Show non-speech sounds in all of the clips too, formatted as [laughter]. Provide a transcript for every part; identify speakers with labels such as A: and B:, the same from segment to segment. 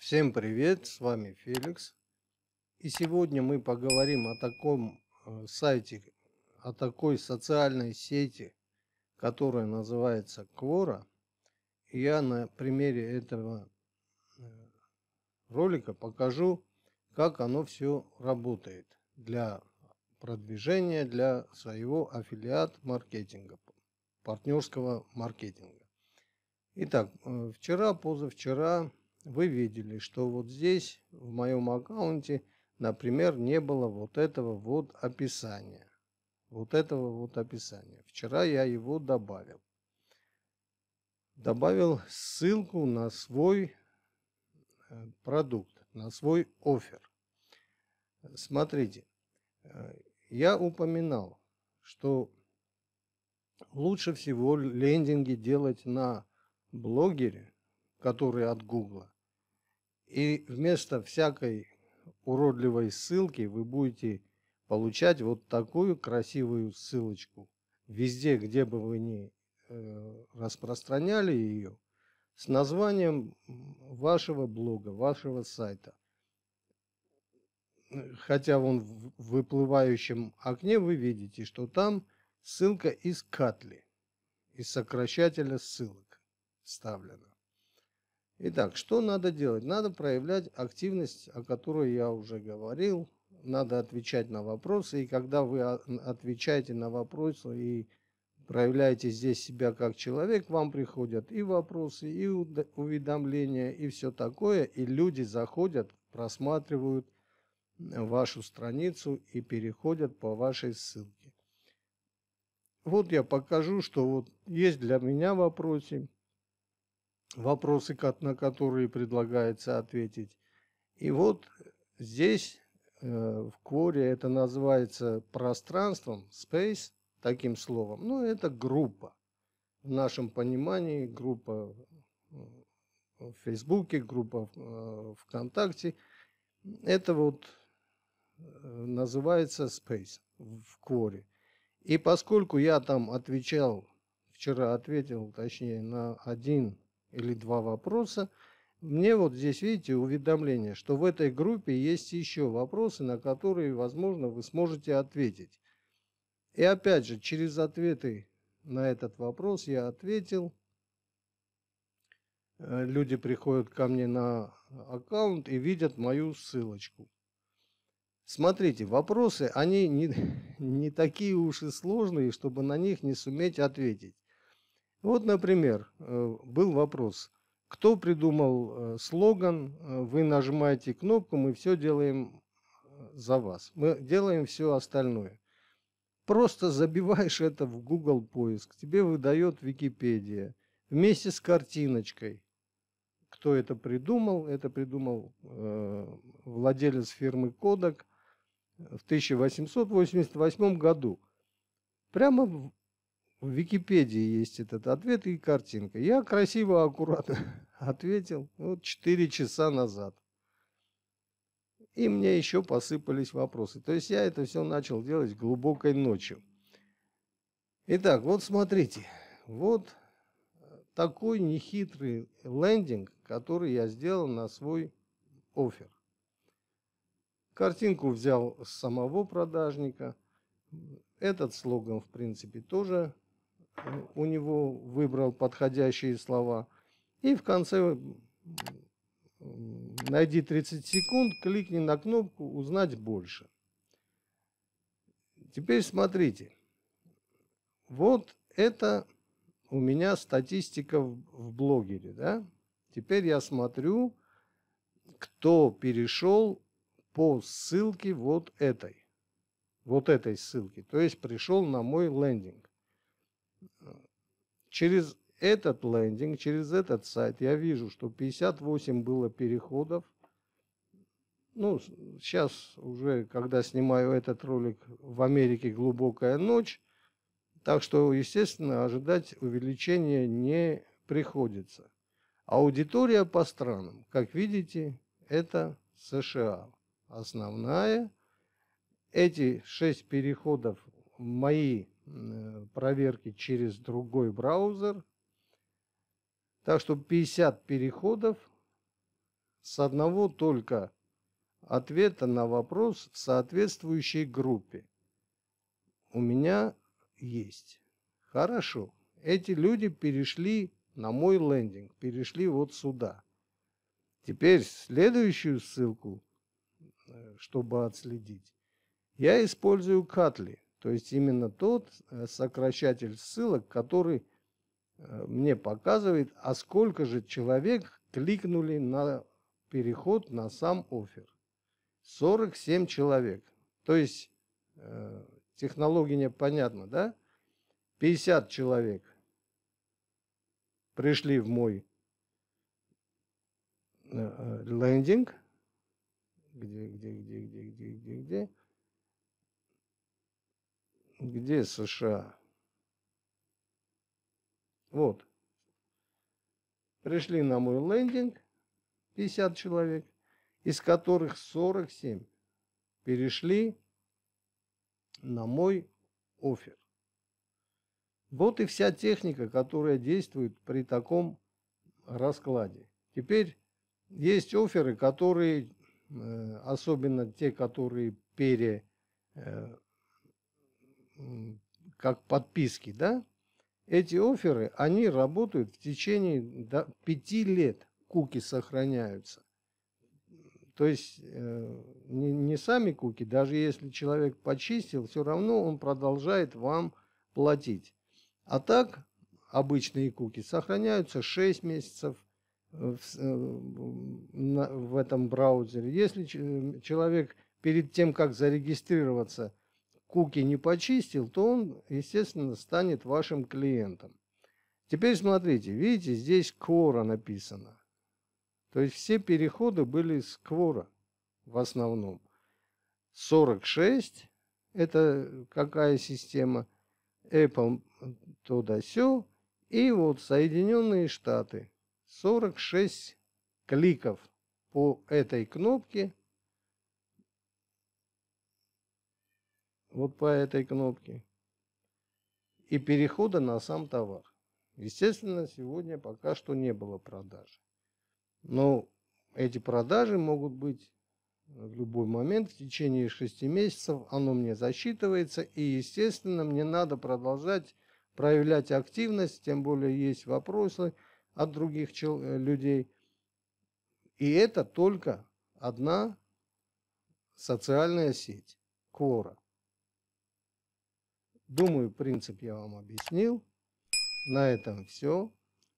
A: Всем привет, с вами Феликс. И сегодня мы поговорим о таком э, сайте, о такой социальной сети, которая называется Quora. я на примере этого э, ролика покажу, как оно все работает для продвижения, для своего аффилиат-маркетинга, партнерского маркетинга. Итак, э, вчера, позавчера вы видели, что вот здесь, в моем аккаунте, например, не было вот этого вот описания. Вот этого вот описания. Вчера я его добавил. Добавил ссылку на свой э, продукт, на свой офер. Смотрите, э, я упоминал, что лучше всего лендинги делать на блогере, которые от Гугла. И вместо всякой уродливой ссылки вы будете получать вот такую красивую ссылочку. Везде, где бы вы ни э, распространяли ее, с названием вашего блога, вашего сайта. Э, хотя вон в выплывающем окне вы видите, что там ссылка из Катли, из сокращателя ссылок вставлена. Итак, что надо делать? Надо проявлять активность, о которой я уже говорил. Надо отвечать на вопросы. И когда вы отвечаете на вопросы и проявляете здесь себя как человек, вам приходят и вопросы, и уведомления, и все такое. И люди заходят, просматривают вашу страницу и переходят по вашей ссылке. Вот я покажу, что вот есть для меня вопросы вопросы, на которые предлагается ответить. И вот здесь э, в Quora это называется пространством, space, таким словом. Ну, это группа. В нашем понимании группа в Фейсбуке, группа э, ВКонтакте. Это вот э, называется space в Quora. И поскольку я там отвечал, вчера ответил, точнее, на один или два вопроса. Мне вот здесь, видите, уведомление, что в этой группе есть еще вопросы, на которые, возможно, вы сможете ответить. И опять же, через ответы на этот вопрос я ответил. Э, люди приходят ко мне на аккаунт и видят мою ссылочку. Смотрите, вопросы, они не, [laughs] не такие уж и сложные, чтобы на них не суметь ответить. Вот, например, э, был вопрос, кто придумал э, слоган, э, вы нажимаете кнопку, мы все делаем за вас, мы делаем все остальное. Просто забиваешь это в Google поиск, тебе выдает Википедия вместе с картиночкой. Кто это придумал? Это придумал э, владелец фирмы Kodak в 1888 году. Прямо в Википедии есть этот ответ и картинка. Я красиво, аккуратно [laughs] ответил вот 4 часа назад. И мне еще посыпались вопросы. То есть я это все начал делать глубокой ночью. Итак, вот смотрите. Вот э, такой нехитрый лендинг, который я сделал на свой офер. Картинку взял с самого продажника. Этот слоган, в принципе, тоже у него выбрал подходящие слова. И в конце найди 30 секунд, кликни на кнопку «Узнать больше». Теперь смотрите. Вот это у меня статистика в блогере. Да? Теперь я смотрю, кто перешел по ссылке вот этой. Вот этой ссылке. То есть пришел на мой лендинг через этот лендинг, через этот сайт я вижу, что 58 было переходов. Ну, сейчас уже, когда снимаю этот ролик, в Америке глубокая ночь. Так что, естественно, ожидать увеличения не приходится. Аудитория по странам, как видите, это США. Основная. Эти шесть переходов мои Э, проверки через другой браузер. Так что 50 переходов с одного только ответа на вопрос в соответствующей группе. У меня есть. Хорошо. Эти люди перешли на мой лендинг, перешли вот сюда. Теперь следующую ссылку, э, чтобы отследить, я использую Катли. То есть именно тот э, сокращатель ссылок, который э, мне показывает, а сколько же человек кликнули на переход на сам офер. 47 человек. То есть э, технология непонятна, да? 50 человек пришли в мой лендинг. Где, где, где, где, где, где, где? Где США? Вот. Пришли на мой лендинг 50 человек, из которых 47 перешли на мой офер. Вот и вся техника, которая действует при таком раскладе. Теперь есть оферы, которые, э, особенно те, которые пере э, как подписки, да, эти оферы, они работают в течение пяти лет, куки сохраняются. То есть э, не, не сами куки, даже если человек почистил, все равно он продолжает вам платить. А так обычные куки сохраняются 6 месяцев э, в, э, в этом браузере. Если человек перед тем, как зарегистрироваться, куки не почистил, то он, естественно, станет вашим клиентом. Теперь смотрите, видите, здесь Quora написано. То есть все переходы были с Quora в основном. 46 – это какая система? Apple туда все И вот Соединенные Штаты. 46 кликов по этой кнопке вот по этой кнопке и перехода на сам товар. Естественно, сегодня пока что не было продажи. Но эти продажи могут быть в любой момент в течение 6 месяцев. Оно мне засчитывается и, естественно, мне надо продолжать проявлять активность, тем более есть вопросы от других э, людей. И это только одна социальная сеть, Quora. Думаю, принцип я вам объяснил. На этом все.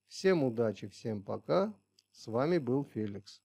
A: Всем удачи, всем пока. С вами был Феликс.